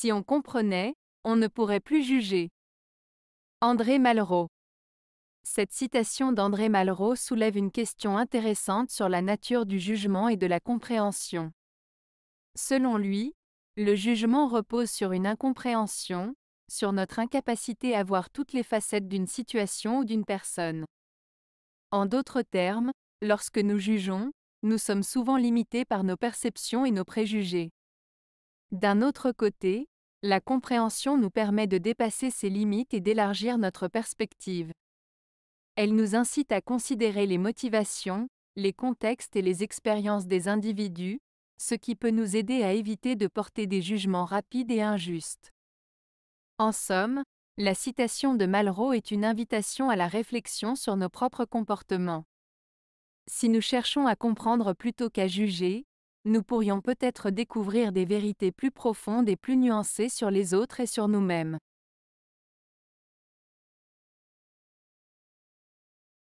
Si on comprenait, on ne pourrait plus juger. André Malraux Cette citation d'André Malraux soulève une question intéressante sur la nature du jugement et de la compréhension. Selon lui, le jugement repose sur une incompréhension, sur notre incapacité à voir toutes les facettes d'une situation ou d'une personne. En d'autres termes, lorsque nous jugeons, nous sommes souvent limités par nos perceptions et nos préjugés. D'un autre côté, la compréhension nous permet de dépasser ses limites et d'élargir notre perspective. Elle nous incite à considérer les motivations, les contextes et les expériences des individus, ce qui peut nous aider à éviter de porter des jugements rapides et injustes. En somme, la citation de Malraux est une invitation à la réflexion sur nos propres comportements. Si nous cherchons à comprendre plutôt qu'à juger, nous pourrions peut-être découvrir des vérités plus profondes et plus nuancées sur les autres et sur nous-mêmes.